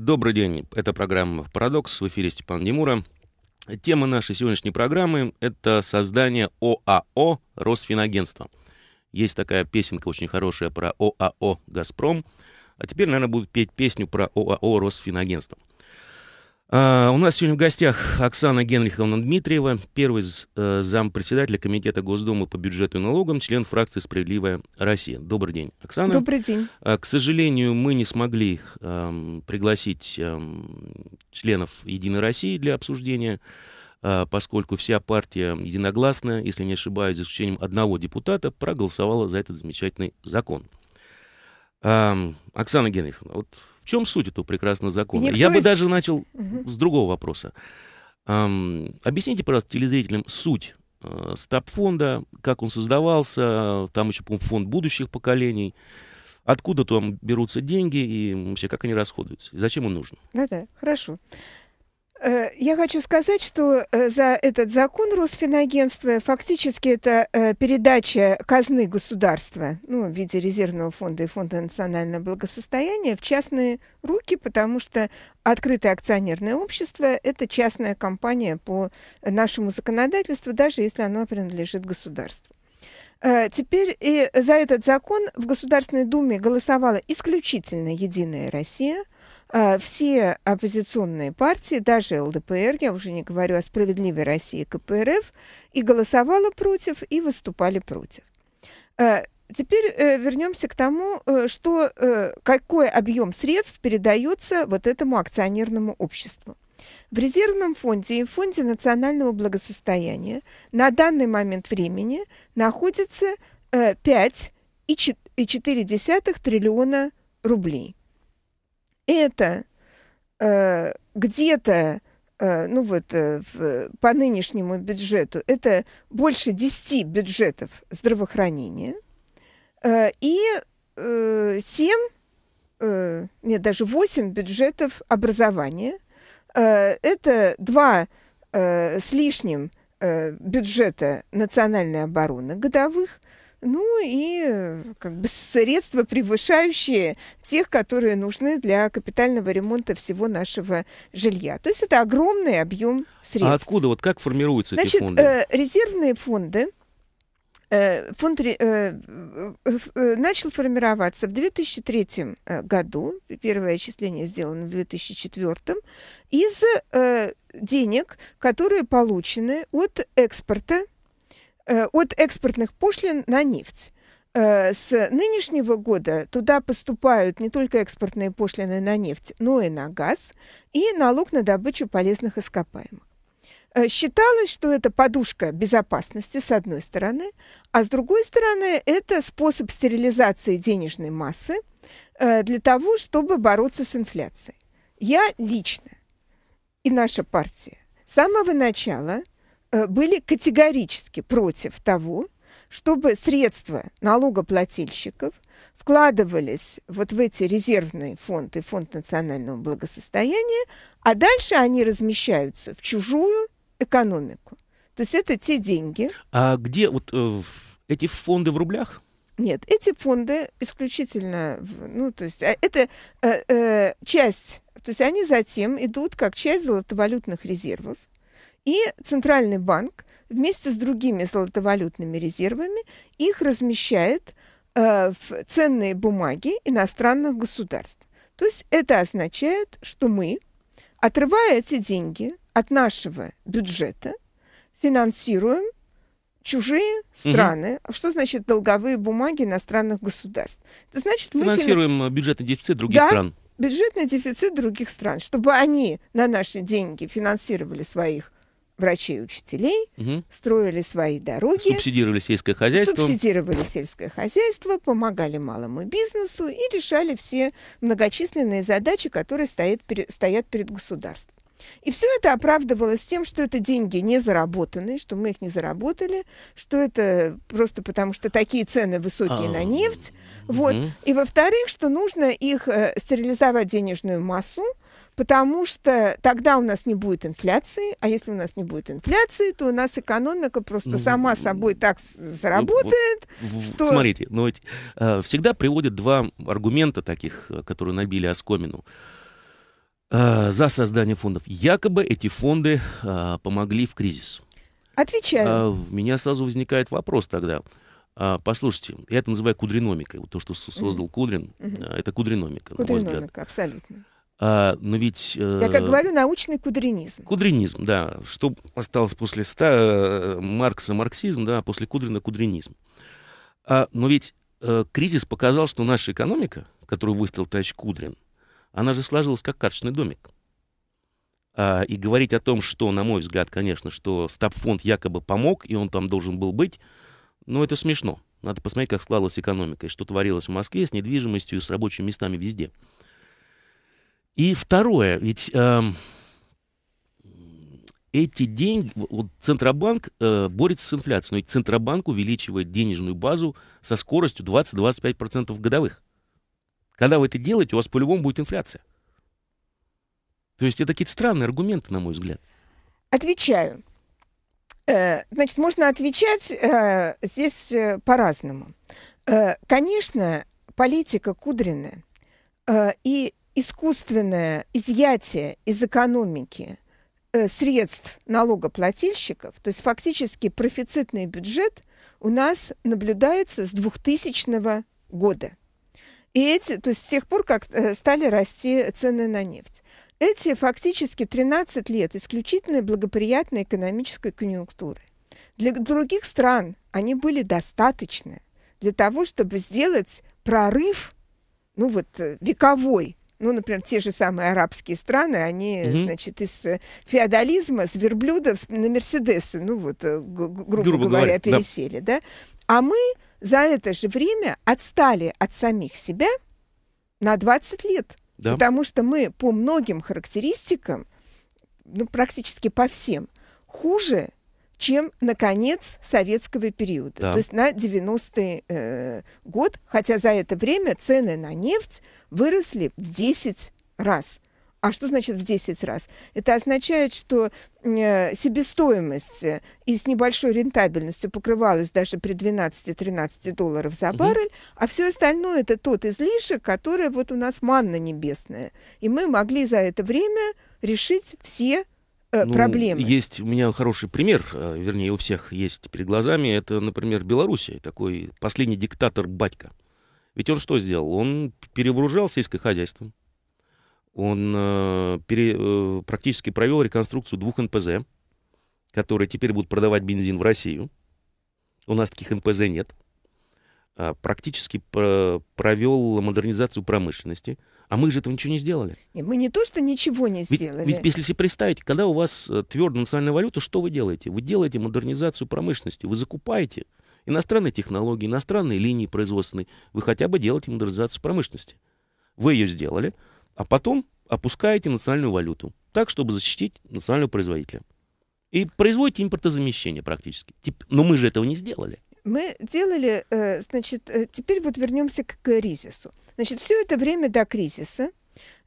Добрый день, это программа «Парадокс», в эфире Степан Демура. Тема нашей сегодняшней программы — это создание ОАО «Росфинагентство». Есть такая песенка очень хорошая про ОАО «Газпром», а теперь, наверное, будут петь песню про ОАО «Росфинагентство». А, у нас сегодня в гостях Оксана Генриховна Дмитриева, первый uh, зампредседателя Комитета Госдумы по бюджету и налогам, член фракции «Справедливая Россия». Добрый день, Оксана. Добрый день. А, к сожалению, мы не смогли эм, пригласить эм, членов «Единой России» для обсуждения, а, поскольку вся партия единогласная, если не ошибаюсь, за исключением одного депутата, проголосовала за этот замечательный закон. Оксана Генриховна, вот в чем суть этого прекрасного закона? Я бы из... даже начал угу. с другого вопроса. Эм, объясните, пожалуйста, телезрителям суть э, стаб-фонда, как он создавался, там еще, по фонд будущих поколений откуда там берутся деньги и вообще как они расходуются, и зачем он нужен. Да-да, хорошо. Э, я хочу сказать, что э, за этот закон Росфинагентства фактически это э, передача казны государства, ну, в виде резервного фонда и фонда национального благосостояния в частные руки, потому что открытое акционерное общество – это частная компания по нашему законодательству, даже если оно принадлежит государству. Теперь и за этот закон в Государственной Думе голосовала исключительно «Единая Россия», а, все оппозиционные партии, даже ЛДПР, я уже не говорю о «Справедливой России» и КПРФ, и голосовала против, и выступали против. А, теперь э, вернемся к тому, э, что, э, какой объем средств передается вот этому акционерному обществу. В резервном фонде и в фонде национального благосостояния на данный момент времени находится 5,4 триллиона рублей – это э, где-то, э, ну вот э, в, по нынешнему бюджету, это больше 10 бюджетов здравоохранения э, и э, 7, э, нет, даже 8 бюджетов образования. Э, это 2 э, с лишним э, бюджета национальной обороны годовых – ну и как бы средства, превышающие тех, которые нужны для капитального ремонта всего нашего жилья. То есть это огромный объем а средств. А откуда, вот как формируются Значит, эти фонды? Э, резервные фонды, э, фонд э, э, начал формироваться в 2003 году, первое отчисление сделано в 2004, из денег, которые получены от экспорта Э, от экспортных пошлин на нефть. Э, с нынешнего года туда поступают не только экспортные пошлины на нефть, но и на газ и налог на добычу полезных ископаемых. Э, считалось, что это подушка безопасности с одной стороны, а с другой стороны это способ стерилизации денежной массы для того, чтобы бороться с инфляцией. Я лично и наша партия с самого начала – Э, были категорически против того, чтобы средства налогоплательщиков вкладывались вот в эти резервные фонды, фонд национального благосостояния, а дальше они размещаются в чужую экономику. То есть это те деньги. А где вот э, эти фонды в рублях? Нет, эти фонды исключительно, ну, то есть а, это э, э, часть, то есть они затем идут как часть золотовалютных резервов, и Центральный банк вместе с другими золотовалютными резервами их размещает э, в ценные бумаги иностранных государств. То есть это означает, что мы, отрывая эти деньги от нашего бюджета, финансируем чужие страны. Угу. Что значит долговые бумаги иностранных государств? Это значит, мы финансируем фин... Э, бюджетный дефицит других да, стран. Бюджетный дефицит других стран, чтобы они на наши деньги финансировали своих врачей и учителей, угу. строили свои дороги. Субсидировали сельское хозяйство. Субсидировали сельское хозяйство, помогали малому бизнесу и решали все многочисленные задачи, которые стоят, стоят перед государством. И все это оправдывалось тем, что это деньги не заработанные, что мы их не заработали, что это просто потому, что такие цены высокие а, на нефть. Вот. И во-вторых, что нужно их э, стерилизовать денежную массу, потому что тогда у нас не будет инфляции, а если у нас не будет инфляции, то у нас экономика просто ну, сама собой так заработает, ну, что... Смотрите, ну ведь, э, всегда приводят два аргумента таких, э, которые набили оскомину э, за создание фондов. Якобы эти фонды э, помогли в кризис. Отвечаю. А, у меня сразу возникает вопрос тогда. А, послушайте, я это называю кудриномикой. Вот то, что создал Кудрин, mm это кудриномика. Кудриномика, абсолютно. А, но ведь... Э, Я как говорю, научный кудринизм. Кудринизм, да. Что осталось после ста, э, Маркса марксизм, да, а после Кудрина кудринизм. А, но ведь э, кризис показал, что наша экономика, которую выставил товарищ Кудрин, она же сложилась как карточный домик. А, и говорить о том, что, на мой взгляд, конечно, что стабфонд якобы помог, и он там должен был быть, ну, это смешно. Надо посмотреть, как складывалась экономика, и что творилось в Москве с недвижимостью, с рабочими местами везде. И второе, ведь э, эти деньги, вот Центробанк э, борется с инфляцией, но ведь Центробанк увеличивает денежную базу со скоростью 20-25% годовых. Когда вы это делаете, у вас по-любому будет инфляция. То есть это какие-то странные аргументы, на мой взгляд. Отвечаю. Э, значит, можно отвечать э, здесь э, по-разному. Конечно, политика Кудрина и искусственное изъятие из экономики э, средств налогоплательщиков, то есть фактически профицитный бюджет у нас наблюдается с 2000 года. И эти, то есть с тех пор, как э, стали расти цены на нефть. Эти фактически 13 лет исключительно благоприятной экономической конъюнктуры. Для других стран они были достаточны для того, чтобы сделать прорыв, ну вот э, вековой, ну, например, те же самые арабские страны, они, угу. значит, из э, феодализма с верблюдов на Мерседесы, ну вот, э, грубо, грубо говоря, говоря, пересели, да. да? А мы за это же время отстали от самих себя на 20 лет. Да. Потому что мы по многим характеристикам, ну, практически по всем, хуже чем на конец советского периода, да. то есть на 90-й э, год, хотя за это время цены на нефть выросли в 10 раз. А что значит в 10 раз? Это означает, что э, себестоимость э, и с небольшой рентабельностью покрывалась даже при 12-13 долларов за баррель, угу. а все остальное это тот излишек, который вот у нас манна небесная. И мы могли за это время решить все Э, ну, проблемы. Есть у меня хороший пример, э, вернее, у всех есть перед глазами. Это, например, Белоруссия, такой последний диктатор батька. Ведь он что сделал? Он перевооружал сельское хозяйство. Он э, пере, э, практически провел реконструкцию двух НПЗ, которые теперь будут продавать бензин в Россию. У нас таких НПЗ нет. Э, практически провел модернизацию промышленности, а мы же этого ничего не сделали. Нет, мы не то, что ничего не сделали. Ведь, ведь если себе представить, когда у вас э, твердая национальная валюта, что вы делаете? Вы делаете модернизацию промышленности, вы закупаете иностранные технологии, иностранные линии производственные, вы хотя бы делаете модернизацию промышленности. Вы ее сделали, а потом опускаете национальную валюту так, чтобы защитить национального производителя. И производите импортозамещение практически. Но мы же этого не сделали. Мы делали, э, значит, э, теперь вот вернемся к кризису. Значит, все это время до кризиса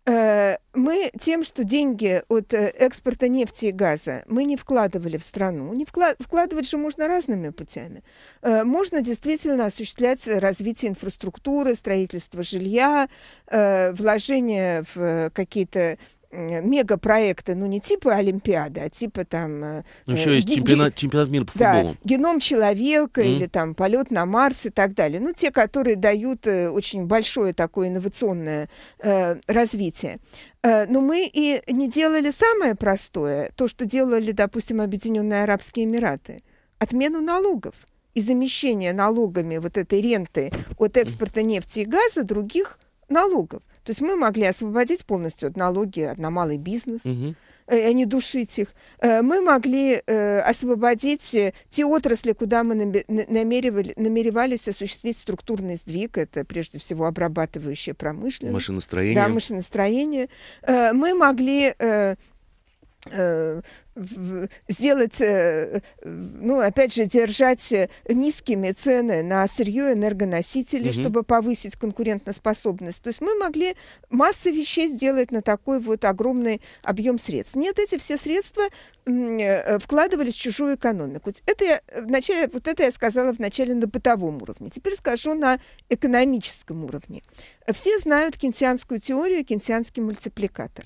э, мы тем, что деньги от экспорта нефти и газа мы не вкладывали в страну, не вклад... вкладывать же можно разными путями. Можно действительно осуществлять развитие инфраструктуры, строительство жилья, вложение в какие-то Э, мегапроекты, ну не типа Олимпиады, а типа там... Э, ну, еще э, есть чемпионат, чемпионат мира по да, футболу. геном человека mm. или там полет на Марс и так далее. Ну, те, которые дают э, очень большое такое инновационное э, развитие. Э, но мы и не делали самое простое, то, что делали, допустим, Объединенные Арабские Эмираты. Отмену налогов и замещение налогами вот этой ренты от экспорта нефти и газа других налогов. То есть мы могли освободить полностью от налоги на малый бизнес, угу. а не душить их. Э, мы могли э, освободить те отрасли, куда мы намеревались осуществить структурный сдвиг. Это прежде всего обрабатывающая промышленность. Машиностроение. Да, машиностроение. Мы могли Э, сделать, э, ну, опять же, держать э, низкими цены на сырье энергоносители, угу. чтобы повысить конкурентоспособность. То есть мы могли массы вещей сделать на такой вот огромный объем средств. Нет, эти все средства вкладывались в чужую экономику. Это я вначале, вот это я сказала вначале на бытовом уровне. Теперь скажу на экономическом уровне. Все знают кентианскую теорию, кентианский мультипликатор.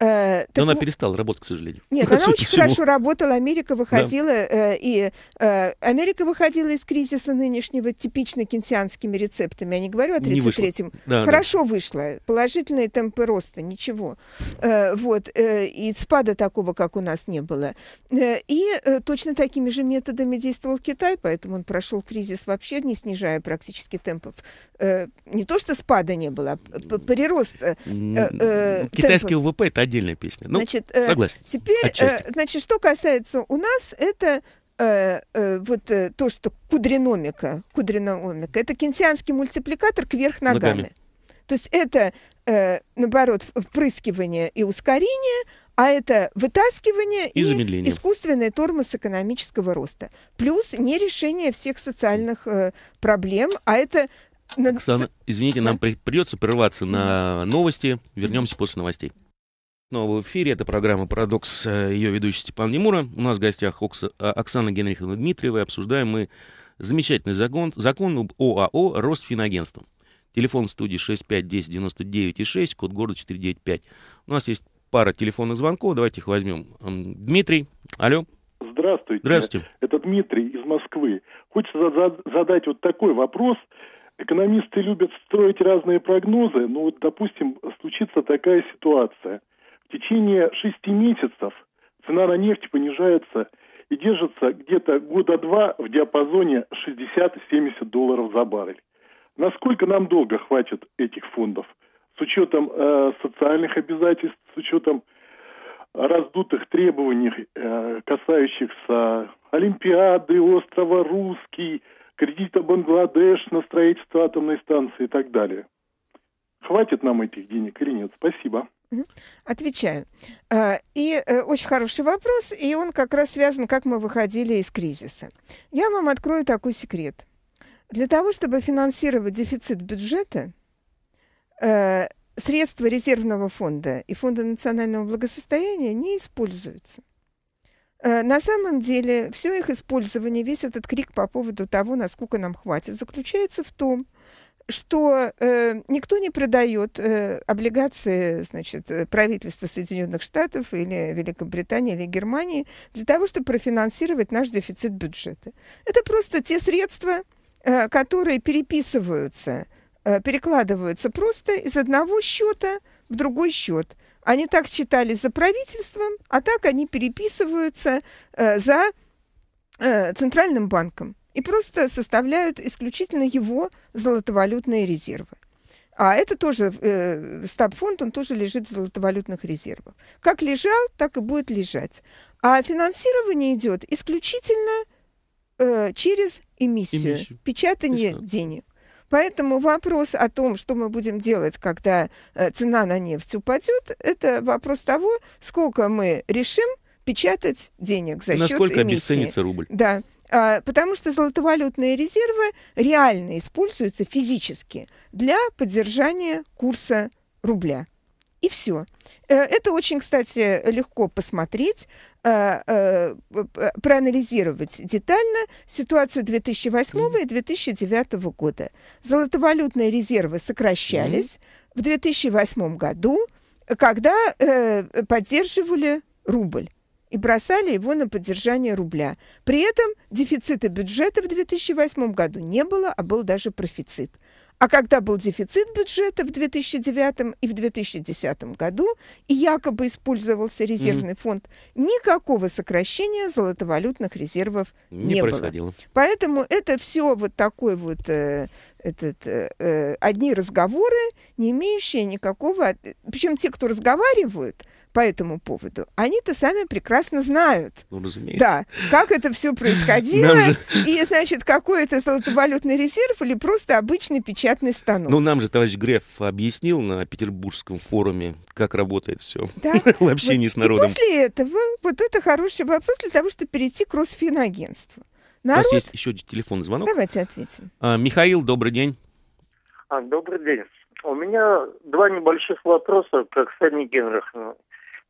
Э, так, Но она ну, перестала работать, к сожалению. Нет, она очень всему. хорошо работала. Америка выходила да. э, и э, Америка выходила из кризиса нынешнего типично кинсианскими рецептами. Я не говорю о 33-м. Да, хорошо да. вышла. Положительные темпы роста, ничего. Э, вот э, и спада такого, как у нас, не было. Э, и э, точно такими же методами действовал Китай, поэтому он прошел кризис вообще не снижая практически темпов. Э, не то, что спада не было, а прирост. Э, э, э Китайский ВВП это отдельная песня. Ну, значит, э, согласен. Теперь, э, Отчасти. значит, что касается у нас, это э, э, вот э, то, что кудриномика, кудриномика, это кентианский мультипликатор кверх ногами. ногами. То есть это, э, наоборот, впрыскивание и ускорение, а это вытаскивание и, и замедление. искусственный тормоз экономического роста. Плюс не решение всех социальных э, проблем, а это... Оксана, извините, нам придется прерваться на новости. Вернемся после новостей. Снова в эфире. Это программа «Парадокс». Э, ее ведущий Степан Немура. У нас в гостях Окс... Э, Оксана Генриховна Дмитриева. И обсуждаем мы замечательный закон, закон об ОАО «Росфинагентство». Телефон студии 6510996. код города 495. У нас есть пара телефонных звонков. Давайте их возьмем. Дмитрий, алло. Здравствуйте. Здравствуйте. Это Дмитрий из Москвы. Хочется задать вот такой вопрос. Экономисты любят строить разные прогнозы. Но вот, допустим, случится такая ситуация – в течение шести месяцев цена на нефть понижается и держится где-то года два в диапазоне 60-70 долларов за баррель. Насколько нам долго хватит этих фондов? С учетом э, социальных обязательств, с учетом раздутых требований, э, касающихся Олимпиады, острова Русский, кредита Бангладеш на строительство атомной станции и так далее. Хватит нам этих денег или нет? Спасибо. Отвечаю. А, и э, очень хороший вопрос, и он как раз связан, как мы выходили из кризиса. Я вам открою такой секрет. Для того, чтобы финансировать дефицит бюджета, э, средства резервного фонда и фонда национального благосостояния не используются. Э, на самом деле, все их использование, весь этот крик по поводу того, насколько нам хватит, заключается в том, что э, никто не продает э, облигации значит, э, правительства Соединенных Штатов или Великобритании или Германии для того, чтобы профинансировать наш дефицит бюджета. Это просто те средства, э, которые переписываются, э, перекладываются просто из одного счета в другой счет. Они так считались за правительством, а так они переписываются э, за э, Центральным банком и просто составляют исключительно его золотовалютные резервы. А это тоже, э, стабфонд, он тоже лежит в золотовалютных резервах. Как лежал, так и будет лежать. А финансирование идет исключительно э, через эмиссию, эмиссию. печатание Печат. денег. Поэтому вопрос о том, что мы будем делать, когда э, цена на нефть упадет, это вопрос того, сколько мы решим печатать денег за и счет насколько эмиссии. Насколько обесценится рубль. Да. А, потому что золотовалютные резервы реально используются физически для поддержания курса рубля. И все. Э, это очень, кстати, легко посмотреть, а, а, проанализировать детально ситуацию 2008 и 2009 года. Золотовалютные резервы сокращались в 2008 году, когда э, поддерживали рубль и бросали его на поддержание рубля. При этом дефицита бюджета в 2008 году не было, а был даже профицит. А когда был дефицит бюджета в 2009 и в 2010 году, и якобы использовался резервный mm-hmm. фонд, никакого сокращения золотовалютных резервов не, не происходило. было. Поэтому это все вот такой вот э, этот, э, э одни разговоры, не имеющие никакого... Причем те, кто разговаривают, по этому поводу. Они-то сами прекрасно знают. Ну, разумеется. Да, как это все происходило, же... и, значит, какой это золотовалютный резерв или просто обычный печатный станок. Ну, нам же товарищ Греф объяснил на Петербургском форуме, как работает все да? в общении вот. с народом. И после этого, вот это хороший вопрос для того, чтобы перейти к Росфинагентству. Народ... У нас есть еще телефонный звонок. Давайте ответим. А, Михаил, добрый день. А, добрый день. У меня два небольших вопроса как Оксане Генриховне.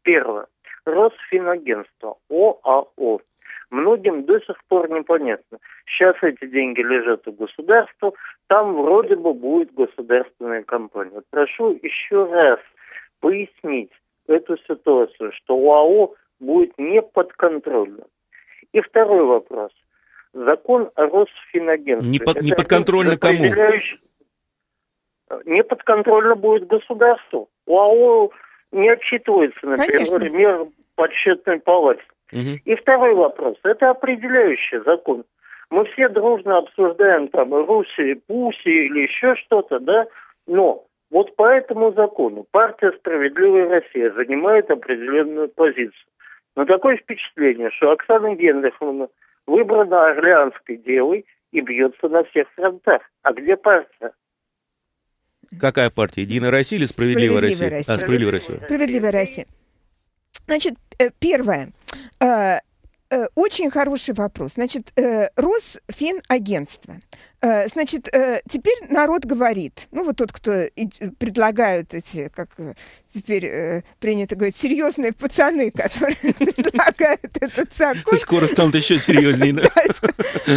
Первое. Росфинагентство, ОАО. А Многим до сих пор непонятно. Сейчас эти деньги лежат у государства, там вроде бы будет государственная компания. Прошу еще раз пояснить эту ситуацию, что ОАО будет не неподконтрольным. И второй вопрос. Закон о Росфинагентстве. Не, под, не подконтрольно кому? Не подконтрольно будет государству. ОАО не отчитывается, например, Конечно. мер подсчетной палате. Угу. И второй вопрос. Это определяющий закон. Мы все дружно обсуждаем там Руси, Пуси или еще что-то, да, но вот по этому закону партия «Справедливая Россия» занимает определенную позицию. Но такое впечатление, что Оксана Генриховна выбрана орлеанской девой и бьется на всех фронтах. А где партия? Какая партия? Единая Россия или Справедливая, Справедливая Россия? Россия. А, Справедливая Россия. Справедливая Россия. Значит, э, первое. Э, Э, очень хороший вопрос. Значит, э, Росфинагентство. Э, значит, теперь народ говорит, ну вот тот, кто предлагают эти, как теперь принято говорить, серьезные пацаны, которые предлагают этот закон. Скоро станут еще серьезнее,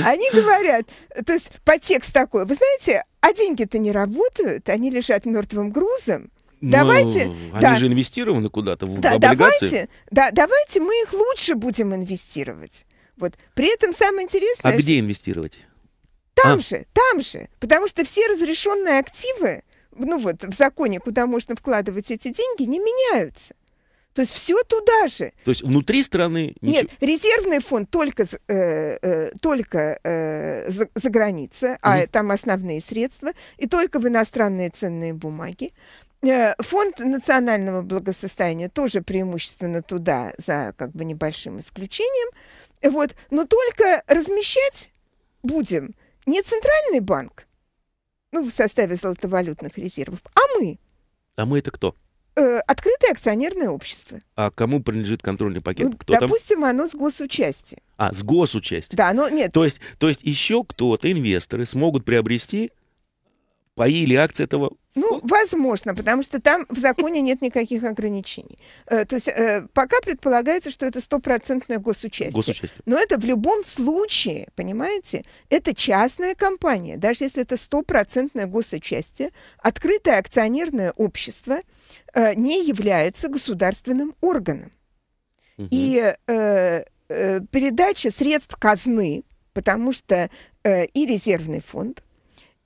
Они говорят, то есть по подтекст такой, вы знаете, а деньги-то не работают, они лежат мертвым грузом, ну, давайте, они да. же инвестированы куда-то в да, облигации. Давайте, да, давайте мы их лучше будем инвестировать. Вот. При этом самое интересное... А где инвестировать? Там а? же, там же. Потому что все разрешенные активы, ну вот в законе, куда можно вкладывать эти деньги, не меняются. То есть все туда же. То есть внутри страны ничего... нет резервный фонд только э, э, только э, за, за граница, mm-hmm. а там основные средства и только в иностранные ценные бумаги. Э, фонд национального благосостояния тоже преимущественно туда, за как бы небольшим исключением. Вот. Но только размещать будем не центральный банк, ну, в составе золотовалютных резервов, а мы. А мы это кто? Э, открытое акционерное общество. А кому принадлежит контрольный пакет? Ну, кто допустим, там? оно с госучастием. А, с госучастием. Да, но нет. То есть, то есть еще кто-то, инвесторы, смогут приобрести свои или акции этого ну, возможно, потому что там в законе нет никаких ограничений. Э, то есть э, пока предполагается, что это стопроцентное госучастие. госучастие. Но это в любом случае, понимаете, это частная компания. Даже если это стопроцентное госучастие, открытое акционерное общество э, не является государственным органом. Угу. И передача средств казны, потому что и резервный фонд –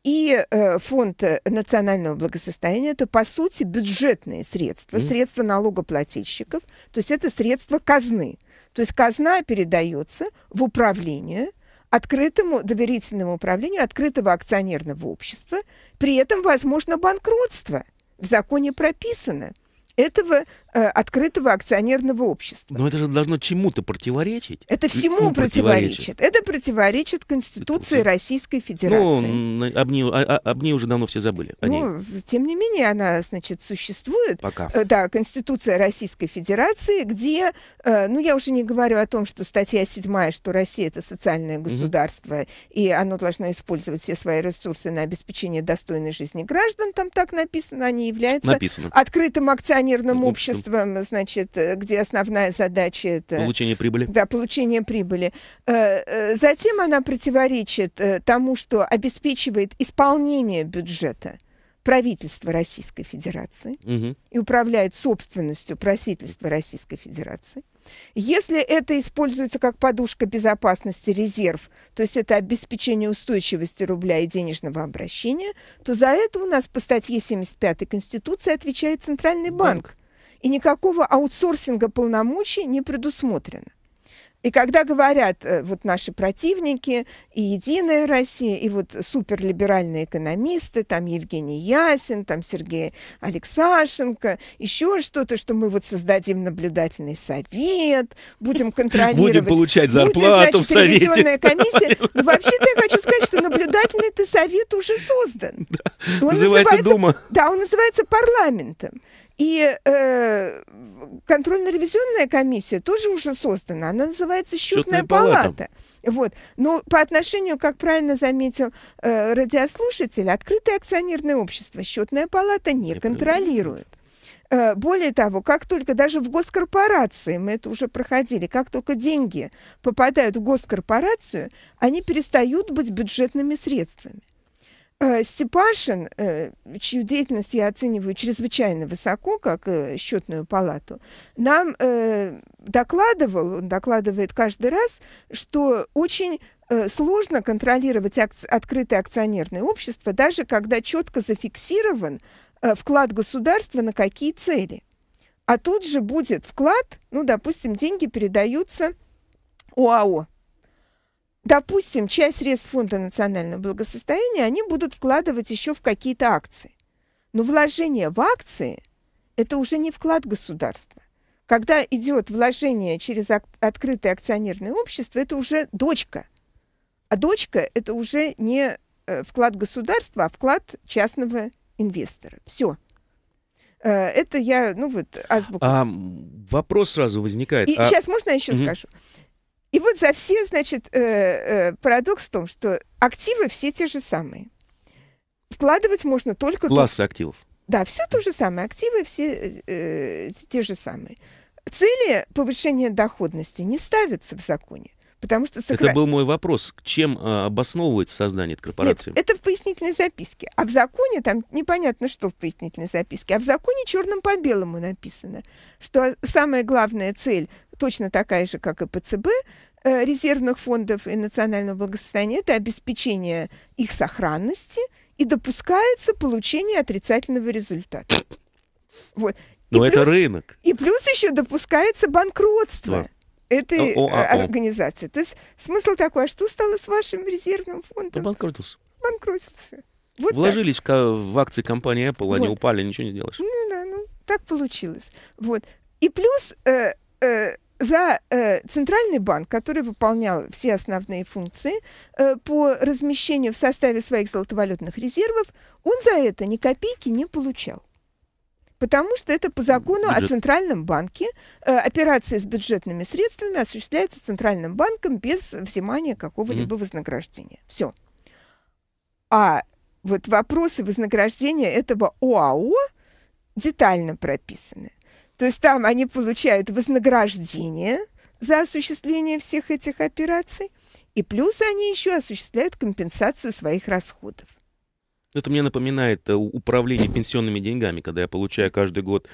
и э, фонд э, национального благосостояния – это, по сути, бюджетные средства, средства налогоплательщиков, то есть это средства казны. То есть казна передается в управление, открытому доверительному управлению открытого акционерного общества, при этом возможно банкротство. В законе прописано – этого э, открытого акционерного общества. Но это же должно чему-то противоречить. Это всему противоречит. противоречит. Это противоречит Конституции это... Российской ну, Федерации. Ну, об ней, а, а, об ней уже давно все забыли. О ну, ней. тем не менее, она, значит, существует. Пока. Э, да, Конституция Российской Федерации, где, э, ну, я уже не говорю о том, что статья 7, что Россия это социальное государство, угу. и оно должно использовать все свои ресурсы на обеспечение достойной жизни граждан, там так написано, они являются написано. открытым акционерным акционерным обществом, значит, э, где основная задача это... Получение прибыли. Да, получение прибыли. Э, э, затем она противоречит тому, что обеспечивает исполнение бюджета правительства Российской Федерации угу. и управляет собственностью правительства Российской Федерации. Если это используется как подушка безопасности резерв, то есть это обеспечение устойчивости рубля и денежного обращения, то за это у нас по статье 75 Конституции отвечает Центральный банк. банк. И никакого аутсорсинга полномочий не предусмотрено. И когда говорят э, вот наши противники, и «Единая Россия», и вот суперлиберальные экономисты, там Евгений Ясин, там Сергей Алексашенко, еще что-то, что мы вот создадим наблюдательный совет, будем контролировать. Будем получать зарплату будет, значит, в совете. Ревизионная комиссия. Но ну, вообще-то я хочу сказать, что наблюдательный совет уже создан. Да. Он называется Дума. Да, он называется парламентом. И э, контрольно-ревизионная комиссия тоже уже создана. Она называется «Счетная, Счетная палата палата. Вот. Но по отношению, как правильно заметил э, радиослушатель, открытое акционерное общество «Счетная палата» не, не контролирует. Э, более того, как только даже в госкорпорации, мы это уже проходили, как только деньги попадают в госкорпорацию, они перестают быть бюджетными средствами. Э, Степашин, э, чью деятельность я оцениваю чрезвычайно высоко, как э, счетную палату, нам докладывал, он докладывает каждый раз, что очень сложно контролировать открытое акционерное общество, даже когда четко зафиксирован вклад государства на какие цели. А тут же будет вклад, ну, допустим, деньги передаются ОАО, допустим, часть средств Фонда национального благосостояния они будут вкладывать еще в какие-то акции. Но вложение в акции – это уже не вклад государства. Когда идет вложение через открытое акционерное общество, это уже дочка. А дочка – это уже не э, вклад государства, а вклад частного инвестора. Все. Э, это я, ну вот, азбука. А, вопрос сразу возникает. И а... сейчас можно я еще угу. скажу? И вот за все, значит, э, э, парадокс в том, что активы все те же самые. Вкладывать можно только... Классы только... активов. Да, все то же самое. Активы все э, э, те же самые. Цели повышения доходности не ставятся в законе. Потому что сохран... Это был мой вопрос. Чем э, обосновывается создание корпорации? Нет, это в пояснительной записке. А в законе, там непонятно, что в пояснительной записке, а в законе черным по белому написано, что самая главная цель точно такая же, как и ПЦБ, э, резервных фондов и национального благосостояния, это обеспечение их сохранности и допускается получение отрицательного результата. Вот. И Но плюс, это рынок. И плюс еще допускается банкротство. Да этой о, о, э, о, организации. То есть смысл такой, а что стало с вашим резервным фондом? Да банкротился. Банкротился. Вот Вложились так. в, акции компании Apple, вот. они упали, ничего не делаешь. Ну да, ну так получилось. Вот. И плюс э, э, за э, центральный банк, который выполнял все основные функции э, по размещению в составе своих золотовалютных резервов, он за это ни копейки не получал. Потому что это по закону Бюджет. о Центральном банке. Э, операции с бюджетными средствами осуществляются Центральным банком без взимания какого-либо mm-hmm. вознаграждения. Все. А вот вопросы вознаграждения этого ОАО детально прописаны. То есть там они получают вознаграждение за осуществление всех этих операций, и плюс они еще осуществляют компенсацию своих расходов. Это мне напоминает э, управление пенсионными деньгами, когда я получаю каждый год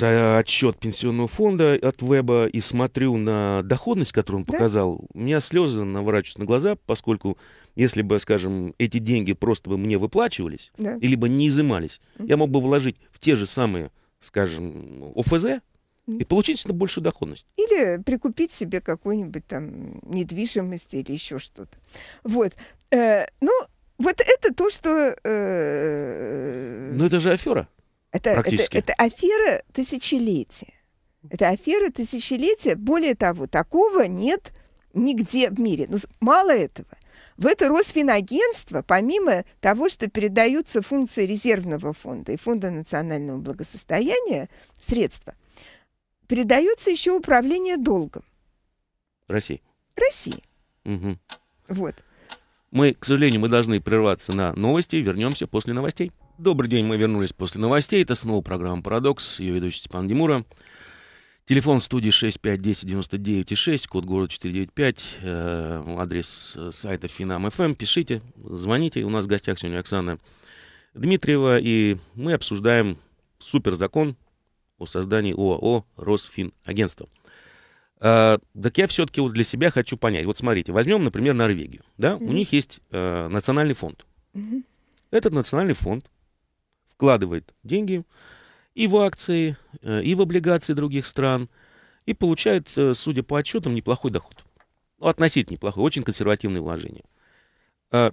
э, отчет пенсионного фонда от веба и смотрю на доходность, которую он показал, да? у меня слезы наворачиваются на глаза, поскольку если бы, скажем, эти деньги просто бы мне выплачивались, да. или бы не изымались, я мог бы вложить в те же самые скажем, ОФЗ, и получить на большую доходность. Или прикупить себе какую-нибудь там недвижимость или еще что-то. Вот. Э, ну, вот это то, что... Э, Но ну, это же афера. Это, практически. это, это афера тысячелетия. Это афера тысячелетия. Более того, такого нет нигде в мире. Но ну, мало этого. В это Росфинагентство, помимо того, что передаются функции резервного фонда и фонда национального благосостояния, средства, передается еще управление долгом. России. России. Угу. Вот. Мы, к сожалению, мы должны прерваться на новости. Вернемся после новостей. Добрый день, мы вернулись после новостей. Это снова программа «Парадокс». Ее ведущий Степан Демура. Телефон студии 6510996, код города 495, э, адрес э, сайта Finam.fm. Эм. Пишите, звоните. У нас в гостях сегодня Оксана Дмитриева, и мы обсуждаем суперзакон о создании ОАО «Росфинагентство». Э, так я все-таки вот для себя хочу понять. Вот смотрите, возьмем, например, Норвегию. Да? Mm-hmm. У них есть национальный фонд. Mm-hmm. Этот национальный фонд вкладывает деньги и в акции, э, и в облигации других стран, и получает, э, судя по отчетам, неплохой доход. Ну, относительно неплохой, очень консервативные вложения. А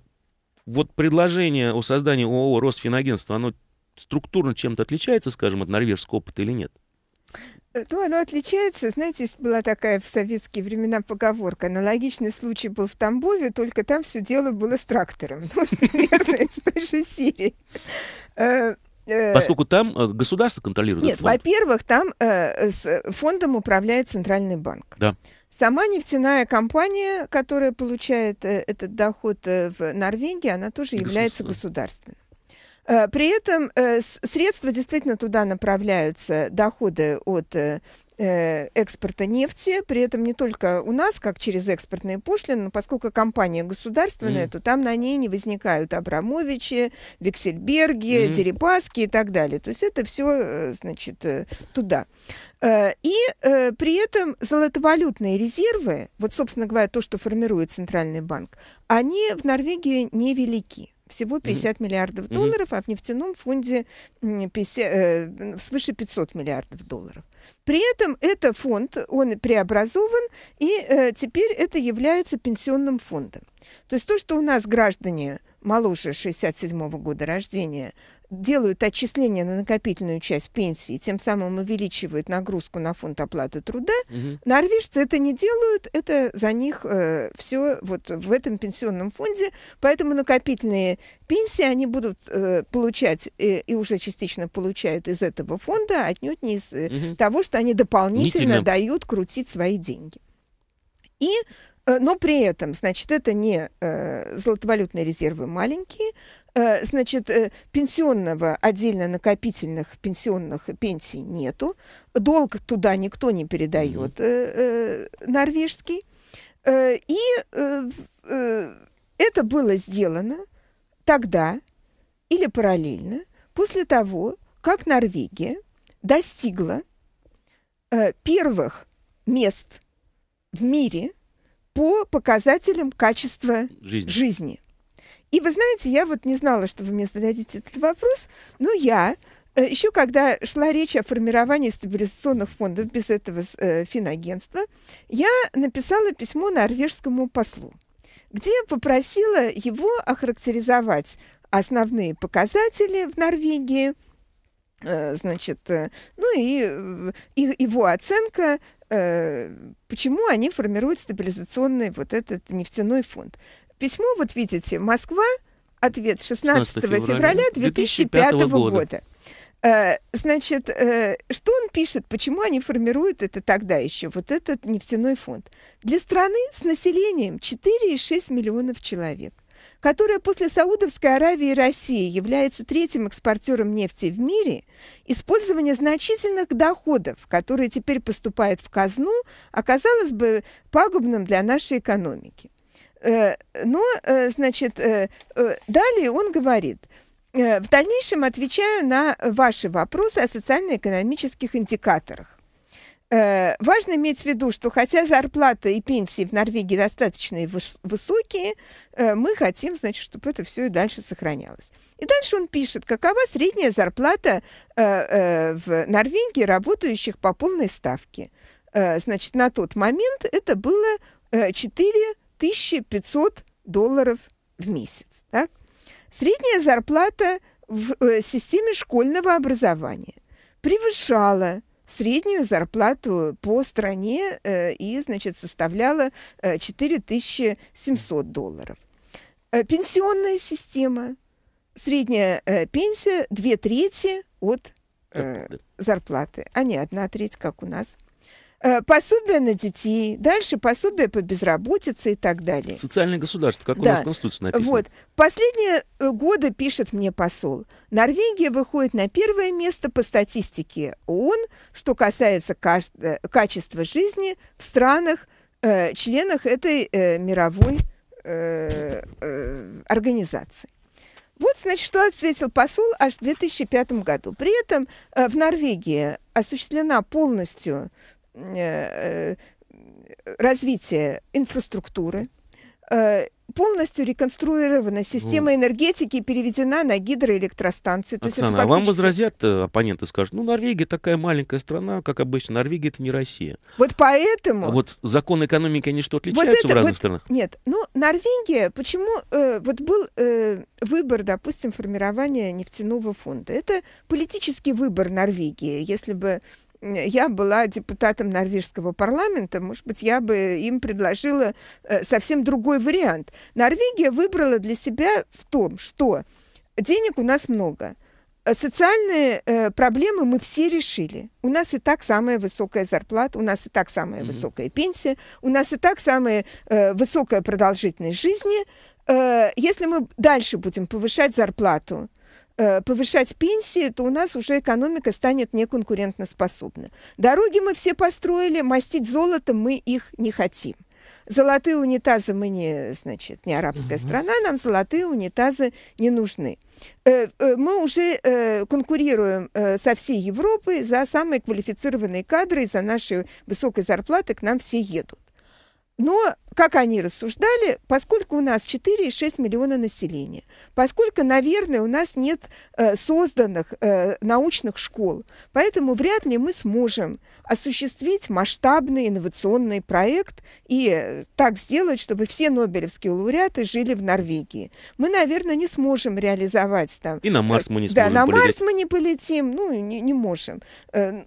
вот предложение о создании ООО «Росфинагентство», оно структурно чем-то отличается, скажем, от норвежского опыта или нет? Э, ну, оно отличается. Знаете, была такая в советские времена поговорка. Аналогичный случай был в Тамбове, только там все дело было с трактором. Ну, примерно из той же серии. Э, Поскольку там э, государство контролирует Нет, во-первых, там э, с э, фондом управляет Центральный банк. Да. Сама нефтяная компания, которая получает э, этот доход э, в Норвегии, она тоже является государственной. При этом средства действительно туда направляются, доходы от Э, экспорта нефти, при этом не только у нас, как через экспортные пошлины, но поскольку компания государственная, mm. то там на ней не возникают Абрамовичи, Вексельберги, mm. Дерипаски и так далее. То есть это все, э, значит, э, туда. И при этом золотовалютные резервы, вот, собственно говоря, то, что формирует Центральный банк, они в Норвегии невелики всего 50 mm-hmm. миллиардов долларов, а в нефтяном фонде 50, э, свыше 500 миллиардов долларов. При этом это фонд, он преобразован, и э, теперь это является пенсионным фондом. То есть то, что у нас граждане моложе 67 года рождения делают отчисления на накопительную часть пенсии, тем самым увеличивают нагрузку на фонд оплаты труда. Угу. Норвежцы это не делают, это за них э, все вот в этом пенсионном фонде, поэтому накопительные пенсии они будут э, получать э, и уже частично получают из этого фонда, а отнюдь не из э, угу. того, что они дополнительно Нительно. дают крутить свои деньги. И э, но при этом, значит, это не э, золотовалютные резервы маленькие, Э, значит, э, пенсионного, отдельно накопительных пенсионных пенсий нету. Долг туда никто не передает mm-hmm. норвежский. И это было сделано тогда или параллельно после того, как Норвегия достигла первых мест в мире по показателям качества жизни. жизни. И вы знаете, я вот не знала, что вы мне зададите этот вопрос, но я э, еще когда шла речь о формировании стабилизационных фондов без этого э, финагентства, я написала письмо норвежскому послу, где попросила его охарактеризовать основные показатели в Норвегии, э, значит, ну и, и его оценка почему они формируют стабилизационный вот этот нефтяной фонд письмо, вот видите, Москва, ответ 16, 16 февраля, 2005, 2005 года. года. Э, значит, э, что он пишет, почему они формируют это тогда еще, вот этот нефтяной фонд? Для страны с населением 4,6 миллионов человек, которая после Саудовской Аравии и России является третьим экспортером нефти в мире, использование значительных доходов, которые теперь поступают в казну, оказалось бы пагубным для нашей экономики. Э, Но, ну, э, значит, э, далее он говорит, в дальнейшем отвечаю на ваши вопросы о социально-экономических индикаторах. Важно иметь в виду, что хотя зарплата и пенсии в Норвегии достаточно высокие, мы хотим, значит, чтобы это все и дальше сохранялось. И дальше он пишет, какова средняя зарплата в Норвегии работающих по полной ставке. Значит, на тот момент это было 4 1500 долларов в месяц. Так? Средняя зарплата в э, системе школьного образования превышала среднюю зарплату по стране э, и, значит, составляла э, 4700 долларов. Э, пенсионная система. Средняя э, пенсия две трети от э, зарплаты, а не одна треть, как у нас – Э, пособие на детей, дальше пособие по безработице и так далее. Социальное государство, как да. у нас в Конституции написано. Вот. Последние э, годы пишет мне посол. Норвегия выходит на первое место по статистике ООН, что касается э, качества жизни в странах, членах этой мировой организации. Вот, значит, что ответил посол аж в 2005 году. При этом в Норвегии осуществлена полностью Э, э, развитие инфраструктуры, э, полностью реконструирована система энергетики и переведена на гидроэлектростанции. Оксана, фактически... а вам возразят оппоненты, скажут, ну, Норвегия такая маленькая страна, как обычно, Норвегия это не Россия. Вот поэтому... А вот закон экономики, они что, отличаются вот это, в разных вот... странах? Нет, ну, Норвегия, почему... Э, вот был э, выбор, допустим, формирования нефтяного фонда. Это политический выбор Норвегии. Если бы я была депутатом норвежского парламента, может быть, я бы им предложила э, совсем другой вариант. Норвегия выбрала для себя в том, что денег у нас много э, – социальные э, проблемы мы все решили. У нас и так самая высокая зарплата, у нас и так самая mm-hmm. высокая пенсия, у нас и так самая э, высокая продолжительность жизни. Э, если мы дальше будем повышать зарплату, Э, повышать пенсии, то у нас уже экономика станет неконкурентоспособна. Дороги мы все построили, мастить золотом мы их не хотим. Золотые унитазы мы не, значит, не арабская угу. страна, нам золотые унитазы не нужны. Э, э, мы уже конкурируем со всей Европой за самые квалифицированные кадры, за наши высокие зарплаты к нам все едут. Но как они рассуждали, поскольку у нас 4,6 миллиона населения, поскольку, наверное, у нас нет э, созданных э, научных школ, поэтому вряд ли мы сможем осуществить масштабный инновационный проект и э, так сделать, чтобы все Нобелевские лауреаты жили в Норвегии. Мы, наверное, не сможем реализовать там. И на Марс мы не э, сможем. Да, на полететь. Марс мы не полетим, ну, не, не можем э,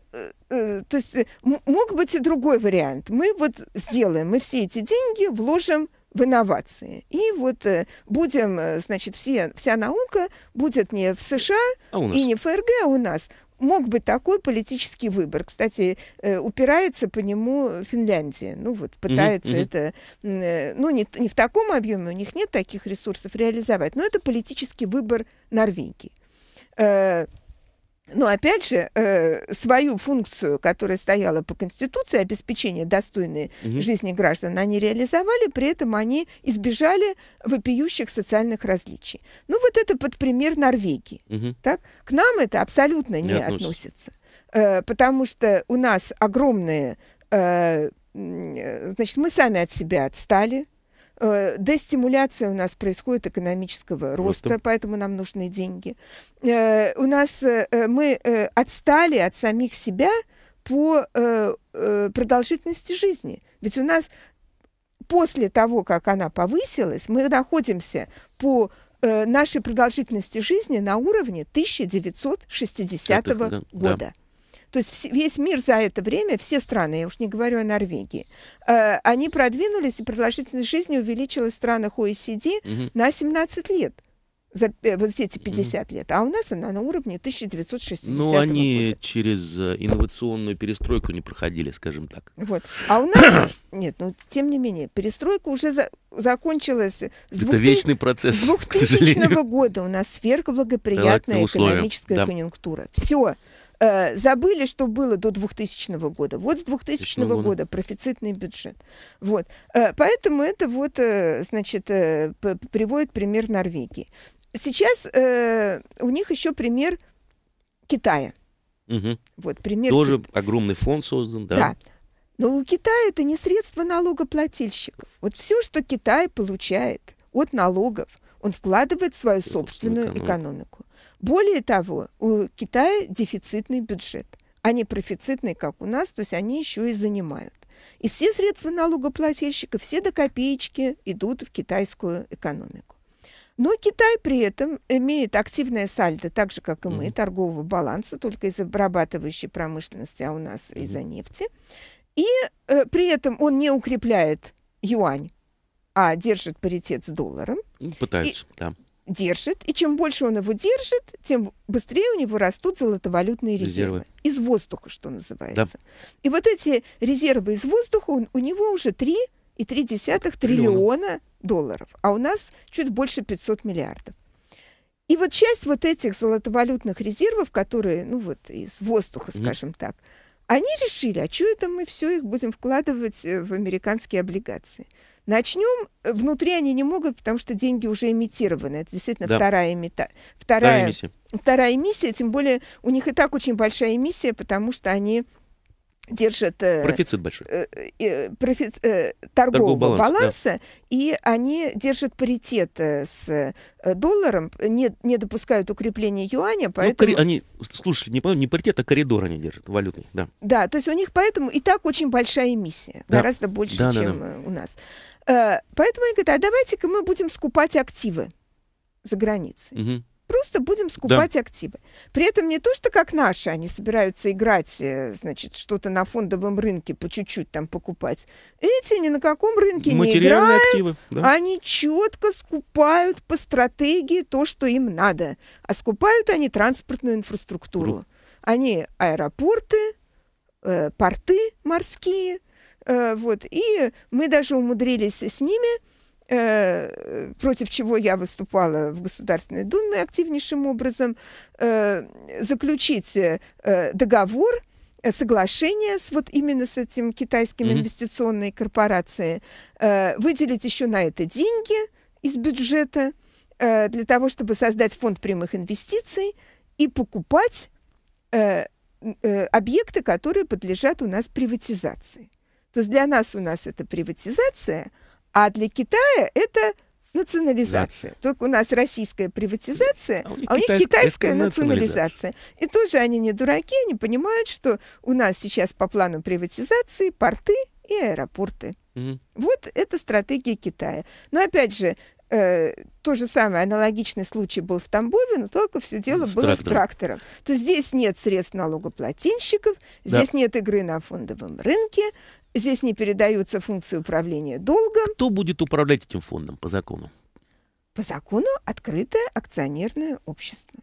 то есть мог быть и другой вариант. Мы вот сделаем, мы все эти деньги деньги вложим в инновации. И вот э, будем, э, значит, все, вся наука будет не в США а и не в ФРГ, а у нас. Мог быть такой политический выбор. Кстати, э, упирается по нему Финляндия. Ну вот, пытается mm-hmm. это, ну не, не в таком объеме, у них нет таких ресурсов реализовать, но это политический выбор Норвегии но ну, опять же, э, свою функцию, которая стояла по Конституции, обеспечение достойной угу. жизни граждан, они реализовали, при этом они избежали вопиющих социальных различий. Ну вот это под пример Норвегии. Угу. Так? К нам это абсолютно не, не относится. относится. Э, потому что у нас огромные... Э, э значит, мы сами от себя отстали, Э, дестимуляция у нас происходит экономического роста, роста. поэтому нам нужны деньги. Э, у нас э, мы отстали от самих себя по продолжительности жизни. Ведь у нас после того, как она повысилась, мы находимся по нашей продолжительности жизни на уровне 1960 года. Да. То есть весь мир за это время, все страны, я уж не говорю о Норвегии, э, они продвинулись, и продолжительность жизни увеличилась в странах OECD угу. на 17 лет за э, вот эти 50 лет, а у нас она на уровне 1960 Ну, они года. через э, инновационную перестройку не проходили, скажем так. Вот. А у нас, нет, ну, тем не менее, перестройка уже за, закончилась. С Это 2000, вечный процесс, с 2000 -го года у нас сверхблагоприятная экономическая да. конъюнктура. Все Э, забыли, что было до 2000 года. Вот с 2000 года, года профицитный бюджет. Вот. Э, поэтому это вот, э, значит, приводит пример Норвегии. Сейчас у них еще пример Китая. Угу. Вот, пример Тоже Кит... огромный фонд создан, да. Да. Но у Китая это не средство налогоплательщиков. Вот все, что Китай получает от налогов, он вкладывает в свою собственную экономику. Более того, у Китая дефицитный бюджет, а не профицитный, как у нас, то есть они еще и занимают. И все средства налогоплательщика, все до копеечки идут в китайскую экономику. Но Китай при этом имеет активное сальдо, так же, как и мы, mm-hmm. торгового баланса, только из-за обрабатывающей промышленности, а у нас mm-hmm. из-за нефти. И э, при этом он не укрепляет юань, а держит паритет с долларом. Ну, Пытается, и, да держит, и чем больше он его держит, тем быстрее у него растут золотовалютные резервы. резервы. Из воздуха, что называется. Да. И вот эти резервы из воздуха, он, у него уже 3,3 триллиона. триллиона долларов, а у нас чуть больше 500 миллиардов. И вот часть вот этих золотовалютных резервов, которые, ну вот, из воздуха, скажем mm. так, они решили, а что это мы все их будем вкладывать э, в американские облигации? Начнем. Э, внутри они не могут, потому что деньги уже имитированы. Это действительно да. вторая, эмита... вторая, вторая миссия. Вторая миссия, тем более у них и так очень большая миссия, потому что они держат э, профицит большой э, э, профи, э, торгового, торгового баланса, баланса да. и они держат паритет э, с долларом, не, не допускают укрепления юаня, ну, поэтому... Ну, они, слушай, не, не паритет, а коридор они держат, валютный, да. Да, то есть у них поэтому и так очень большая миссия, да. гораздо больше, да, чем да, да. у нас. Э, поэтому они говорят, а давайте-ка мы будем скупать активы за границей. Угу. Просто будем скупать да. активы. При этом не то, что как наши, они собираются играть, э, значит, что-то на фондовом рынке по чуть-чуть там покупать. Эти ни на каком рынке не играют. Активы, да. Они четко скупают по стратегии то, что им надо. А скупают они транспортную инфраструктуру. Ру. Они аэропорты, э, порты морские – Э, вот. И мы даже умудрились с ними э, против чего я выступала в Государственной Думе активнейшим образом, э, заключить договор, соглашение с вот именно с этим китайским mm-hmm. инвестиционной корпорацией, выделить еще на это деньги из бюджета для того, чтобы создать фонд прямых инвестиций и покупать объекты, которые подлежат у нас приватизации. То есть для нас у нас это приватизация, а для Китая это национализация. Только у нас российская приватизация, а у них, а у них китайская, китайская национализация. национализация. И тоже они не дураки, они понимают, что у нас сейчас по плану приватизации порты и аэропорты. Угу. Вот это стратегия Китая. Но опять же, э, то же самое, аналогичный случай был в Тамбове, но только все дело с было с трактором. То здесь нет средств налогоплательщиков, здесь да. нет игры на фондовом рынке, Здесь не передаются функции управления долгом. Кто будет управлять этим фондом по закону? По закону открытое акционерное общество.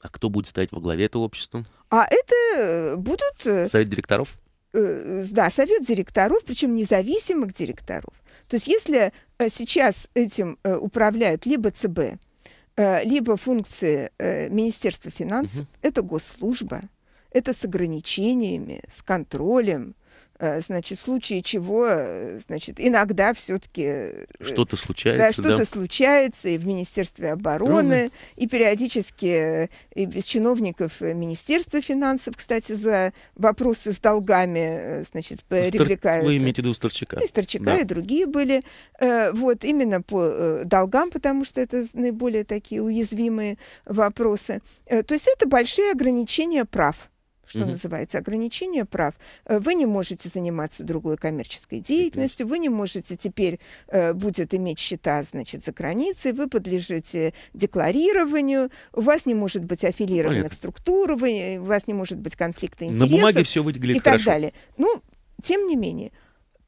А кто будет стоять во главе этого общества? А это э, будут... Э, совет директоров? Э, да, совет директоров, причем независимых директоров. То есть если сейчас этим управляют либо ЦБ, либо функции Министерства финансов, угу. это госслужба, это с ограничениями, с контролем, Э, значит, в случае чего, э, значит, иногда все-таки... Э, что-то случается, да? Что-то да? случается и в Министерстве обороны, Ровно. и периодически и без чиновников Министерства финансов, кстати, за вопросы с долгами, значит, Стар... привлекают. Вы имеете в виду старчика И Старчака, да. и другие были. Вот, именно по долгам, потому что это наиболее такие уязвимые вопросы. То есть это большие ограничения прав что угу. называется, ограничение прав. Э, вы не можете заниматься другой коммерческой деятельностью, вы не можете теперь, э, будет иметь счета, значит, за границей, вы подлежите декларированию, у вас не может быть аффилированных Понятно. структур, вы, э, у вас не может быть конфликта интересов. На бумаге все выглядит и так далее. Ну, тем не менее,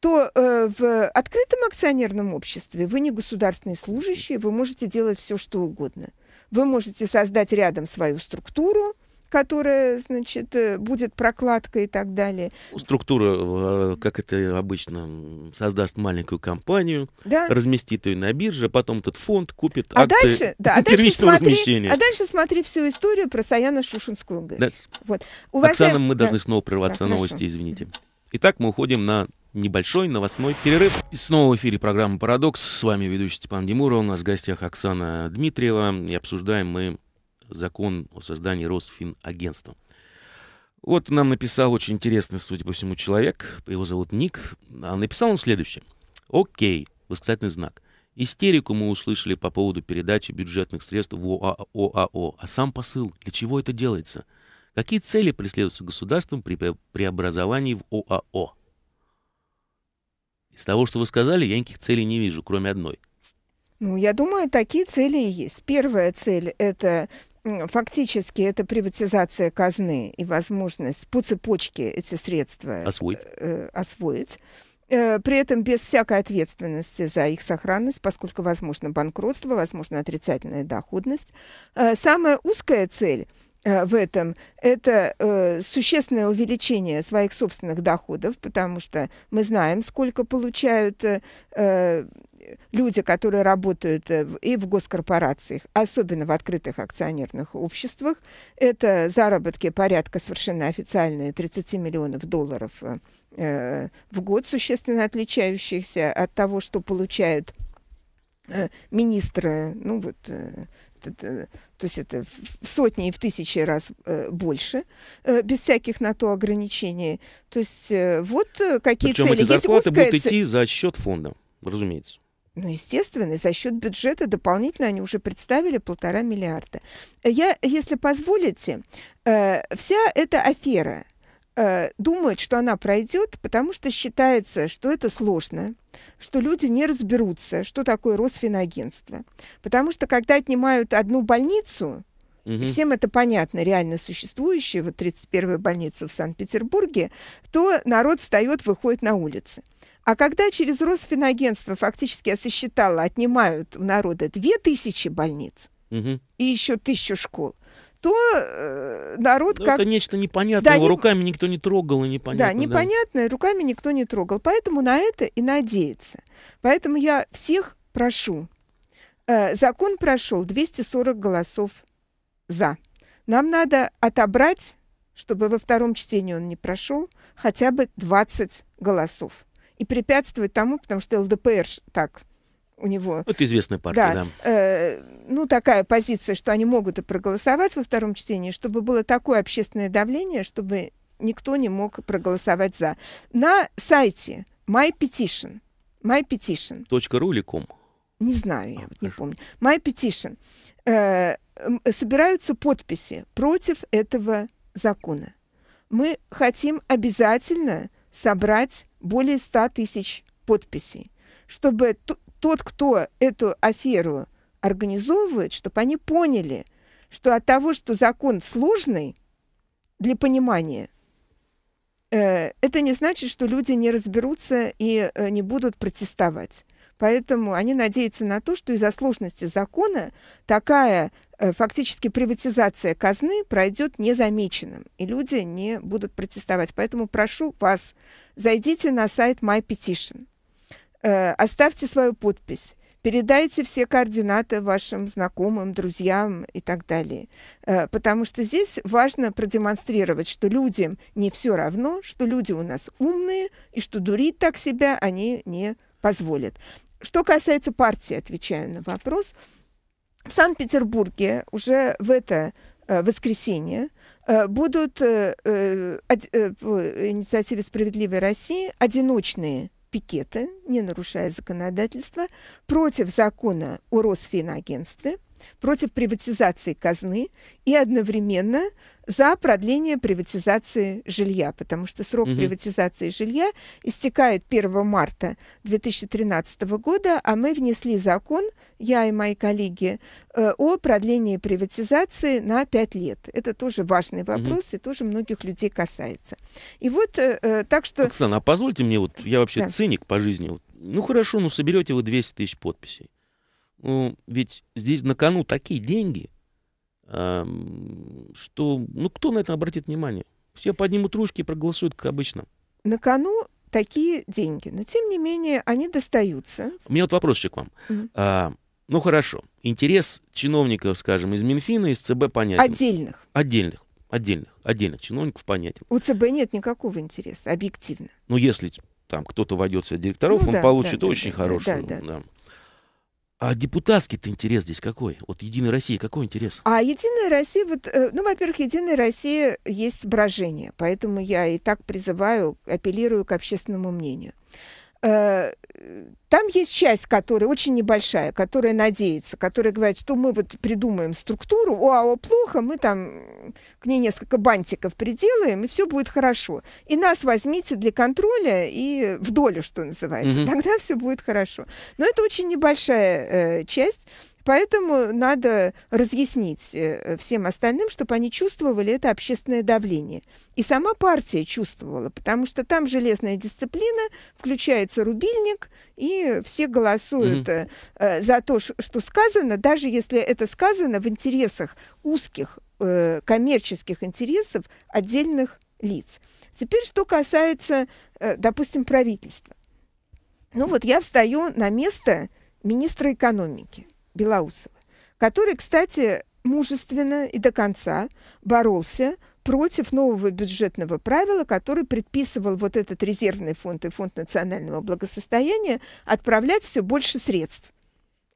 то э, в открытом акционерном обществе вы не государственные служащие, вы можете делать все, что угодно. Вы можете создать рядом свою структуру, которая, значит, э, будет прокладка и так далее. Структура, э, как это обычно, создаст маленькую компанию, да. разместит ее на бирже, а потом этот фонд купит а акции дальше, да, а дальше смотри, размещения. А дальше смотри всю историю про Саяна Шушинскую ГЭС. Да. Вот. Уважаем... Оксана, мы должны да. снова прерваться на новости, хорошо. извините. Итак, мы уходим на небольшой новостной перерыв. И снова в эфире программа «Парадокс». С вами ведущий Степан Демуров. У нас в гостях Оксана Дмитриева. И обсуждаем мы закон о создании Росфинагентства. Вот нам написал очень интересный, судя по всему, человек. Его зовут Ник. А написал он следующее. Окей, восклицательный знак. Истерику мы услышали по поводу передачи бюджетных средств в ОАО. А сам посыл, для чего это делается? Какие цели преследуются государством при преобразовании в ОАО? Из того, что вы сказали, я никаких целей не вижу, кроме одной. Ну, я думаю, такие цели и есть. Первая цель – это фактически это приватизация казны и возможность по цепочке эти средства э, освоить. Э, освоить э, при этом без всякой ответственности за их сохранность, поскольку возможно банкротство, возможно отрицательная доходность. Э, самая узкая цель в этом это существенное увеличение своих собственных доходов, потому что мы знаем, сколько получают люди, которые работают э, и в госкорпорациях, особенно в открытых акционерных обществах, это заработки порядка совершенно официальные 30 миллионов долларов э, э, в год, существенно отличающихся от того, что получают министры, ну вот, то есть это в сотни и в тысячи раз больше, без всяких на то ограничений. То есть вот какие Причем цели. эти зарплаты есть будут идти за счет фонда, разумеется. Ну, естественно, за счет бюджета дополнительно они уже представили полтора миллиарда. Я, если позволите, э, вся эта афера э, думает, что она пройдет, потому что считается, что это сложно, что люди не разберутся, что такое Росфинагентство. Потому что когда отнимают одну больницу, Угу. Всем это понятно, реально существующая, вот 31-я больница в Санкт-Петербурге, то народ встает, выходит на улицы. А когда через Росфинагентство фактически я сосчитала, отнимают у народа 2000 больниц угу. и еще тысячу школ, то э, народ Но как... Это нечто непонятное, да, его не... руками никто не трогал и непонятно. Да, непонятное, да. руками никто не трогал. Поэтому на это и надеется. Поэтому я всех прошу. Э, закон прошел 240 голосов за. Нам надо отобрать, чтобы во втором чтении он не прошел, хотя бы 20 голосов и препятствует тому, потому что ЛДПР так у него... Ну, это известная партия, да. да. Э, ну, такая позиция, что они могут и проголосовать во втором чтении, чтобы было такое общественное давление, чтобы никто не мог проголосовать за. На сайте mypetition, mypetition. .ru или com? Не знаю, я а, вот не помню. mypetition. Э, собираются подписи против этого закона. Мы хотим обязательно собрать более 100 тысяч подписей, чтобы тот, кто эту аферу организовывает, чтобы они поняли, что от того, что закон сложный для понимания, э, это не значит, что люди не разберутся и э, не будут протестовать. Поэтому они надеются на то, что из-за сложности закона такая Э, фактически приватизация казны пройдет незамеченным, и люди не будут протестовать. Поэтому прошу вас, зайдите на сайт My Petition, э, оставьте свою подпись, передайте все координаты вашим знакомым, друзьям и так далее. Э, потому что здесь важно продемонстрировать, что людям не все равно, что люди у нас умные, и что дурить так себя они не позволят. Что касается партии, отвечаю на вопрос – в Санкт-Петербурге уже в это э, воскресенье э, будут э, по инициативе «Справедливой России» одиночные пикеты, не нарушая законодательства, против закона о Росфинагентстве, против приватизации казны и одновременно за продление приватизации жилья, потому что срок угу. приватизации жилья истекает 1 марта 2013 года, а мы внесли закон, я и мои коллеги, э, о продлении приватизации на 5 лет. Это тоже важный вопрос угу. и тоже многих людей касается. И вот э, э, так что... Оксана, а позвольте мне, вот я вообще да. циник по жизни. ну хорошо, ну соберете вы 200 тысяч подписей. Ну, ведь здесь на кону такие деньги, что, ну, кто на это обратит внимание? Все поднимут ручки и проголосуют, как обычно. На кону такие деньги, но тем не менее они достаются. У меня вот вопросчик вам. Mm-hmm. А, ну хорошо, интерес чиновников, скажем, из Минфина, из ЦБ понятен. Отдельных. Отдельных. Отдельных, отдельных чиновников понятен. У ЦБ нет никакого интереса, объективно. Ну, если там кто-то войдет в директоров, ну, он да, получит да, очень да, хорошую да, да. Да, а депутатский-то интерес здесь какой? Вот Единая Россия какой интерес? А Единая Россия, вот, э, ну, во-первых, Единая Россия есть брожение, поэтому я и так призываю, апеллирую к общественному мнению. Э, там есть часть, которая очень небольшая, которая надеется, которая говорит, что мы вот придумаем структуру, а о плохо, мы там к ней несколько бантиков приделаем, и все будет хорошо. И нас возьмите для контроля и в долю, что называется. Mm-hmm. Тогда все будет хорошо. Но это очень небольшая э, часть. Поэтому надо разъяснить э, всем остальным, чтобы они чувствовали это общественное давление. И сама партия чувствовала, потому что там железная дисциплина, включается рубильник, и все голосуют mm -hmm. за то, что сказано, даже если это сказано в интересах узких э, коммерческих интересов отдельных лиц. Теперь, что касается, допустим, правительства. Ну вот я встаю на место министра экономики. Белоусова, который, кстати, мужественно и до конца боролся против нового бюджетного правила, который предписывал вот этот резервный фонд и фонд национального благосостояния отправлять все больше средств.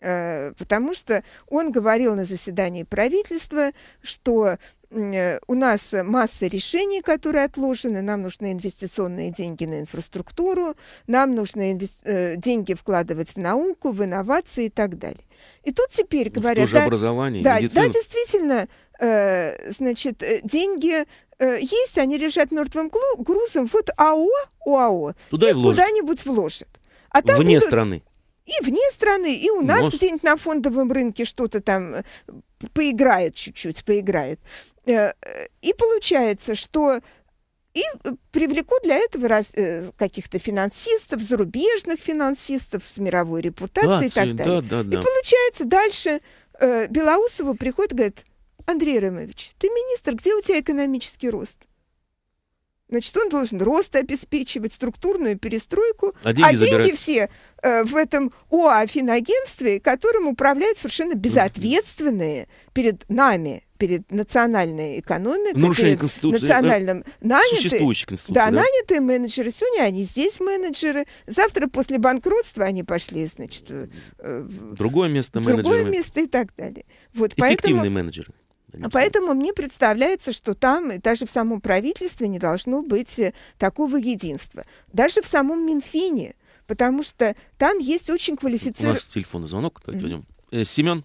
Э, потому что он говорил на заседании правительства, что Э, у нас масса решений, которые отложены. Нам нужны инвестиционные деньги на инфраструктуру, нам нужно инвес... Э, деньги вкладывать в науку, в инновации и так далее. И тут теперь ну, говорят, да, образование, да, да, действительно, э, значит, э, деньги э, есть, они лежат мертвым грузом. Вот АО, УАО, Туда и куда-нибудь вложат. А там Вне будут... страны и вне страны, и у нас Может. где-нибудь на фондовом рынке что-то там поиграет чуть-чуть, поиграет. Э, и получается, что и привлеку для этого раз, э, каких-то финансистов, зарубежных финансистов с мировой репутацией Лации, и так далее. Да, да, да. И получается, дальше э, Белоусову приходит и говорит, Андрей Ромович, ты министр, где у тебя экономический рост? Значит, он должен рост обеспечивать, структурную перестройку. А деньги, а деньги все э, в этом оа агентстве, которым управляют совершенно безответственные перед нами перед национальной экономикой, Нарушение перед Конституции, национальным нанятые, Конституции, да, да, нанятые менеджеры. Сегодня они здесь менеджеры, завтра после банкротства они пошли, значит, э, в другое место менеджеры. Другое место и так далее. Вот, Эффективные поэтому, менеджеры. А поэтому мне представляется, что там даже в самом правительстве не должно быть э, такого единства. Даже в самом Минфине, потому что там есть очень квалифицированный У нас телефонный звонок, давайте возьмем. Э, Семен?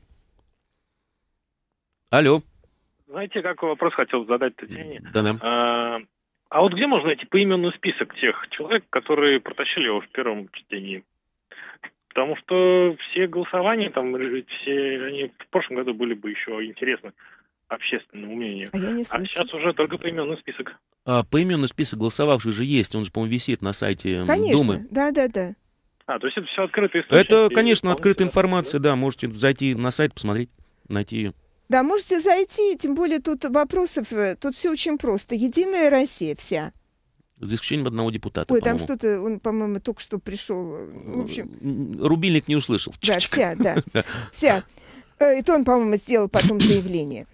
Алло. Знаете, какой вопрос хотел задать Татьяне? Да-да. А, а вот где можно найти поименный список тех человек, которые протащили его в первом чтении? Потому что все голосования там, все они в прошлом году были бы еще интересны общественному мнению. А, я не а сейчас уже только поименный список. А поименный список голосовавших же есть, он же, по-моему, висит на сайте Конечно. Думы. да-да-да. А, то есть это все открытая история? Это, конечно, открытая информация, да, можете зайти на сайт, посмотреть, найти ее. Да, можете зайти, тем более тут вопросов, э, тут все очень просто. Единая Россия вся. За исключением одного депутата. Ой, там что-то, он, по-моему, только что пришел. Э, в общем. Э, рубильник не услышал. Да, Чик-чик. вся, да. Вся. Это он, по-моему, сделал потом заявление.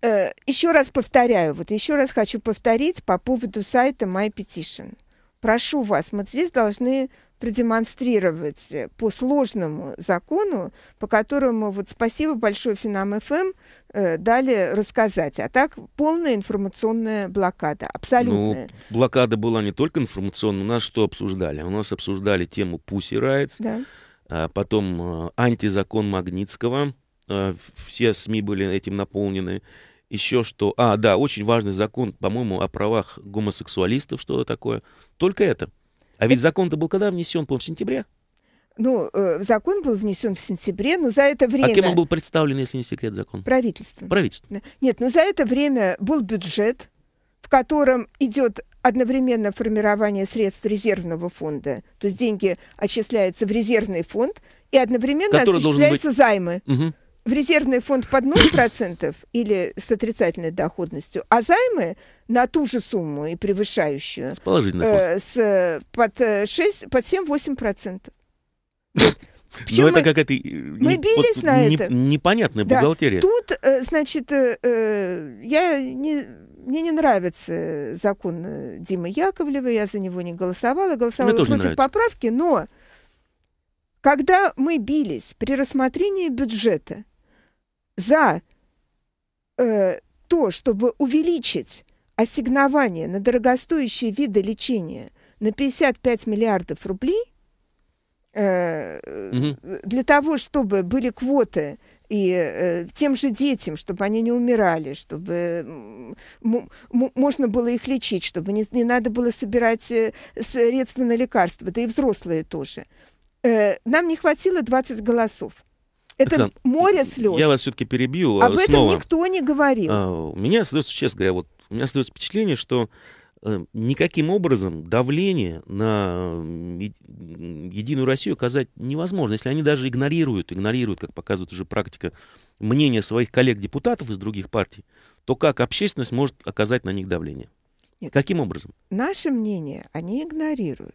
Еще раз повторяю, вот еще раз хочу повторить по поводу сайта My Petition. Прошу вас, мы здесь должны продемонстрировать по сложному закону, по которому вот спасибо большое Финам ФМ эм», э, дали рассказать. А так полная информационная блокада, абсолютная. Но ну, блокада была не только информационная. У нас что обсуждали? У нас обсуждали тему Пуси Райтс, да. А потом э, антизакон Магнитского. Э, все СМИ были этим наполнены еще что... А, да, очень важный закон, по-моему, о правах гомосексуалистов, что-то такое. Только это. А ведь закон-то был когда внесен, по сентябре. Ну, э, закон был внесен в сентябре, но за это время... А кем он был представлен, если не секрет закон? Правительством. Правительством. Нет, но за это время был бюджет, в котором идет одновременно формирование средств резервного фонда, то есть деньги отчисляются в резервный фонд, и одновременно Который осуществляются быть... займы. Угу в резервный фонд под 0% или с отрицательной доходностью, а займы на ту же сумму и превышающую с, э, с под 6, э, под 7-8%. Но ну, это какая-то... Мы бились вот, на не, это. Непонятная да. бухгалтерия. Тут, э, значит, э, я не, мне не нравится закон Димы Яковлева, я за него не голосовала, голосовала против поправки, но когда мы бились при рассмотрении бюджета, за э, то, чтобы увеличить ассигнование на дорогостоящие виды лечения на 55 миллиардов рублей, э, угу. для того, чтобы были квоты и э, тем же детям, чтобы они не умирали, чтобы можно было их лечить, чтобы не, не надо было собирать э, средства на лекарства, да и взрослые тоже. Э, нам не хватило 20 голосов. Это Оксан, море слез. Я вас все-таки перебью. Э, Об снова. этом никто не говорил. А, у меня остается, честно говоря, вот у меня остается впечатление, что э, никаким образом давление на э, Единую Россию оказать невозможно. Если они даже игнорируют, игнорируют, как показывает уже практика, мнение своих коллег-депутатов из других партий, то как общественность может оказать на них давление? Нет. Каким образом? Наше мнение они игнорируют.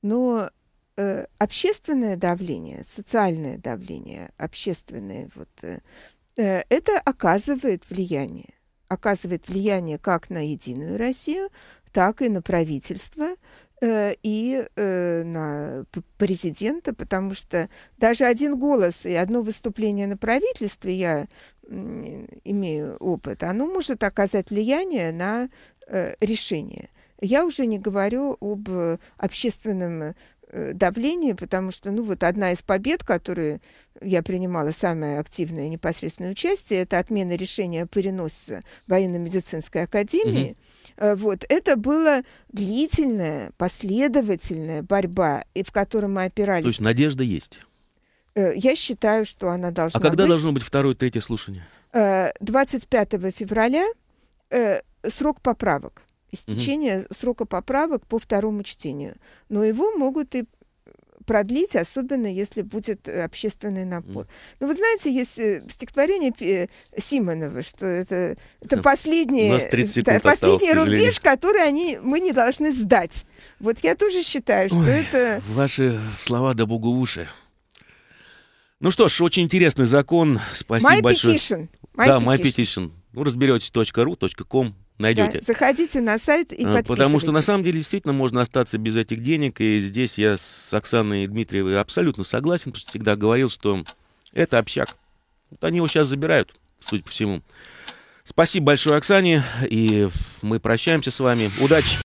Но Э, общественное давление, социальное давление, общественное, вот, э, э, это оказывает влияние. Оказывает влияние как на Единую Россию, так и на правительство и на президента, потому что даже один голос и одно выступление на правительстве, я имею опыт, оно может оказать влияние на решение. Я уже не говорю об общественном Э, давление, потому что, ну, вот одна из побед, которые я принимала самое активное и непосредственное участие, это отмена решения о переносе военно-медицинской академии. mm Вот, это была длительная, последовательная борьба, и в которой мы опирались. То есть надежда есть? Э, я считаю, что она должна быть. А когда быть. должно быть второе, третье слушание? 25 февраля срок поправок истечения угу. срока поправок по второму чтению. Но его могут и продлить, особенно если будет э, общественный напор. Mm. Ну вот знаете, есть э, стихотворение Симонова, что это, это последний, да, последний рубеж, который они, мы не должны сдать. Вот я тоже считаю, что Ой, это... Ваши слова да богу уши. Ну что ж, очень интересный закон. Спасибо my большое. Petition. My да, petition. my petition. Ну, разберетесь .ру, .ком, найдете. Да, заходите на сайт и подписывайтесь. Потому что на самом деле действительно можно остаться без этих денег. И здесь я с Оксаной Дмитриевой абсолютно согласен, потому что всегда говорил, что это общак. Вот они его сейчас забирают, судя по всему. Спасибо большое Оксане, и мы прощаемся с вами. Удачи!